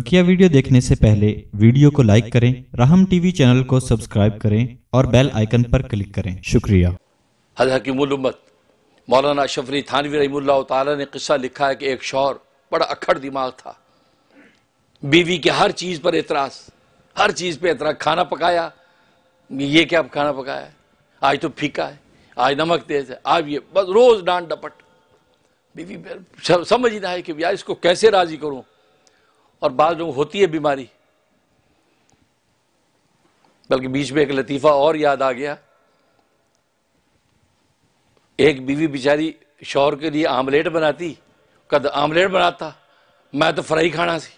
बकिया वीडियो देखने से पहले वीडियो को लाइक करें राहम टीवी चैनल को सब्सक्राइब करें और बेल आइकन पर क्लिक करें शुक्रिया हज हकीमत मौलाना शफरी थानवी रही ने किस्सा लिखा है कि एक शौर बड़ा अखड़ दिमाग था बीवी के हर चीज़ पर एतराज़ हर चीज़ पर एतराज खाना पकाया ये क्या खाना पकाया आज तो फीका है आज नमक तेज है आज ये बस रोज़ डांट डपट बीवी समझ ही ना है कि यार इसको कैसे राज़ी करूं और बाद में होती है बीमारी बल्कि बीच में एक लतीफ़ा और याद आ गया एक बीवी बेचारी शौहर के लिए आमलेट बनाती कद आमलेट बनाता मैं तो फ्राई खाना सी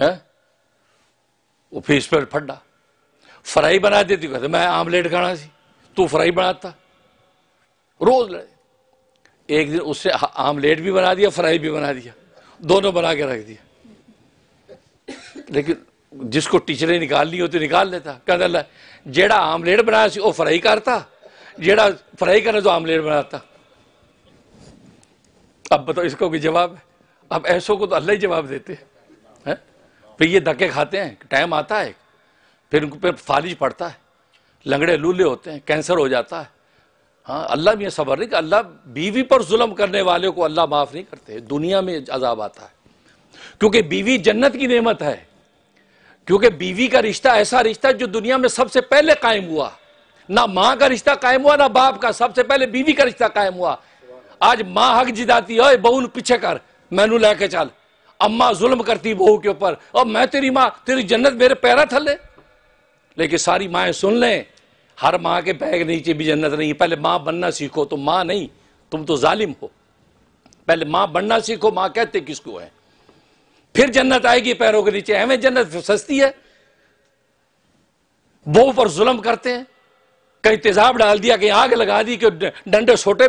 है वो फिर इस पर फटा फ्राई बना देती कद मैं आमलेट खाना सी तू फ्राई बनाता रोज लड़े एक दिन उससे आमलेट भी बना दिया फ्राई भी बना दिया दोनों बना के रख दिया लेकिन जिसको टीचरें निकालनी होती निकाल लेता कहने ला जेड़ा आमलेट बनाया सी वो फ्राई करता जेड़ा फ्राई करना तो आमलेट बनाता अब बताओ इसको कोई जवाब है अब ऐसो को तो अल्लाह ही जवाब देते हैं फिर ये धक्के खाते हैं टाइम आता है फिर उनको फिर फालिज पड़ता है लंगड़े लूले होते हैं कैंसर हो जाता है हाँ अल्लाह में सबर नहीं कि अल्लाह बीवी पर जुल्म करने वाले को अल्लाह माफ़ नहीं करते दुनिया में अजाब आता है क्योंकि बीवी जन्नत की नेमत है क्योंकि बीवी का रिश्ता ऐसा रिश्ता जो दुनिया में सबसे पहले कायम हुआ ना माँ का रिश्ता कायम हुआ ना बाप का सबसे पहले बीवी का रिश्ता कायम हुआ आज माँ हक जिदाती है बहू पीछे कर मैनू लेके चल अम्मा जुल्म करती बहू के ऊपर और मैं तेरी माँ तेरी जन्नत मेरे पैरा थल लेकिन सारी माए सुन लें हर माँ के पैर नीचे भी जन्नत नहीं है पहले माँ बनना सीखो तो माँ नहीं तुम तो जालिम हो पहले माँ बनना सीखो माँ कहते किसको है फिर जन्नत आएगी पैरों के नीचे हमें जन्नत सस्ती है वो पर जुल्म करते हैं कहीं तेजाब डाल दिया कहीं आग लगा दी कि डंडे छोटे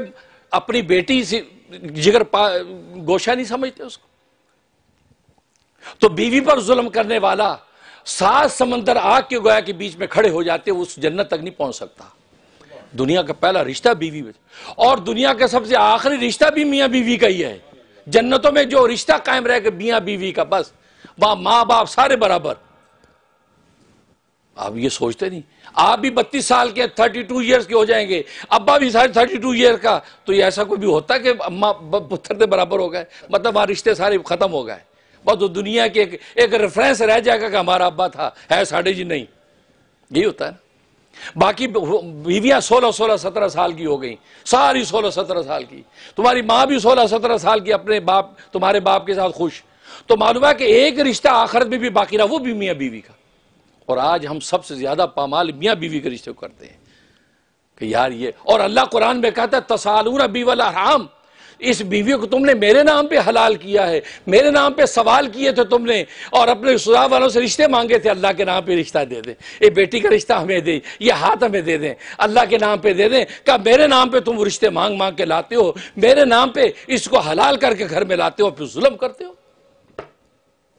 अपनी बेटी से जिगर गोशा नहीं समझते उसको तो बीवी पर जुल्म करने वाला सात समंदर आग के गोया के बीच में खड़े हो जाते उस जन्नत तक नहीं पहुंच सकता दुनिया का पहला रिश्ता बीवी में और दुनिया का सबसे आखिरी रिश्ता भी मियाँ बीवी का ही है जन्नतों में जो रिश्ता कायम रहेगा मियाँ बीवी का बस वहां माँ बाप सारे बराबर आप ये सोचते नहीं आप भी बत्तीस साल के थर्टी टू ईयर्स के हो जाएंगे अब्बा भी सारे थर्टी टू ईयर का तो ये ऐसा कोई भी होता है कि अम्मा पुत्र बराबर हो गए मतलब वहां रिश्ते सारे खत्म हो गए बस तो दुनिया के एक, एक रेफरेंस रह जाएगा कि हमारा अब्बा था है साढ़े जी नहीं यही होता है बाकी बीवियां सोलह सोलह सत्रह साल की हो गई सारी सोलह सत्रह साल की तुम्हारी माँ भी सोलह सत्रह साल की अपने बाप तुम्हारे बाप के साथ खुश तो मालूम है कि एक रिश्ता आखिरत में भी बाकी रहा वो भी मियां बीवी का और आज हम सबसे ज़्यादा पामाल मियां बीवी के रिश्ते को करते हैं कि यार ये और अल्लाह कुरान में कहता है तसालून बीवल हराम इस बीवी को तुमने मेरे नाम पे हलाल किया है मेरे नाम पे सवाल किए थे तुमने और अपने सुधा वालों से रिश्ते मांगे थे अल्लाह के नाम पे रिश्ता दे दें ये बेटी का रिश्ता हमें दे ये हाथ हमें दे दें अल्लाह के नाम पे दे दें क्या मेरे नाम पे तुम रिश्ते मांग मांग के लाते हो मेरे नाम पे इसको हलाल करके घर में लाते हो फिर जुलम करते हो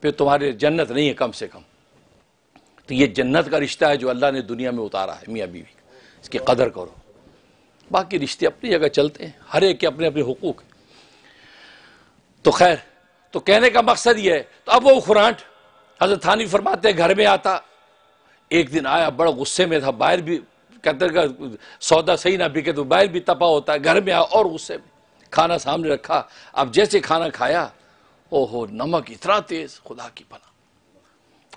फिर तुम्हारी जन्नत नहीं है कम से कम तो ये जन्नत का रिश्ता है जो अल्लाह ने दुनिया में उतारा है मियाँ बीवी का इसकी कदर करो बाकी रिश्ते अपनी जगह चलते हैं हर एक के अपने अपने हकूक़ तो खैर तो कहने का मकसद ये है तो अब वो खुरांट हजरत थानी फरमाते घर में आता एक दिन आया बड़ा गुस्से में था बाहर भी कहते सौदा सही ना बिके तो बाहर भी तपा होता है घर में आया और गुस्से में खाना सामने रखा अब जैसे खाना खाया ओहो नमक इतना तेज खुदा की पना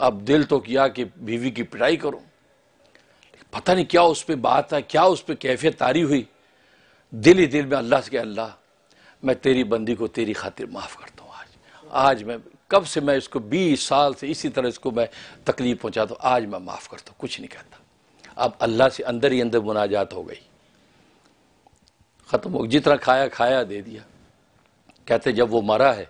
अब दिल तो किया कि बीवी की पिटाई करो पता नहीं क्या उस पर बात है क्या उस पर कैफियत तारी हुई दिल ही दिल में अल्लाह से अल्लाह मैं तेरी बंदी को तेरी खातिर माफ़ करता हूँ आज आज मैं कब से मैं इसको बीस साल से इसी तरह इसको मैं तकलीफ पहुँचाता हूँ आज मैं माफ़ करता हूँ कुछ नहीं कहता अब अल्लाह से अंदर ही अंदर मुनाजात हो गई ख़त्म हो जितना खाया खाया दे दिया कहते जब वो मरा है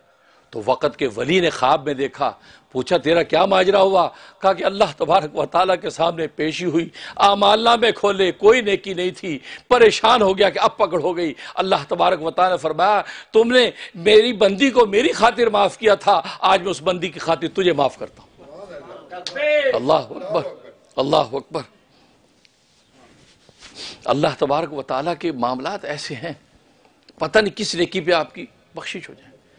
तो वक़्त के वली ने ख्वाब में देखा पूछा तेरा क्या माजरा हुआ कहा कि अल्लाह तबारक व के सामने पेशी हुई आमालना में खोले कोई नेकी नहीं थी परेशान हो गया कि अब पकड़ हो गई अल्लाह तबारक व ने फरमाया तुमने मेरी बंदी को मेरी खातिर माफ़ किया था आज मैं उस बंदी की खातिर तुझे माफ़ करता हूँ अल्लाह अकबर अल्लाह अकबर अल्लाह तबारक व के मामला ऐसे हैं पता नहीं किस नेकी पर आपकी बख्शिश हो जाए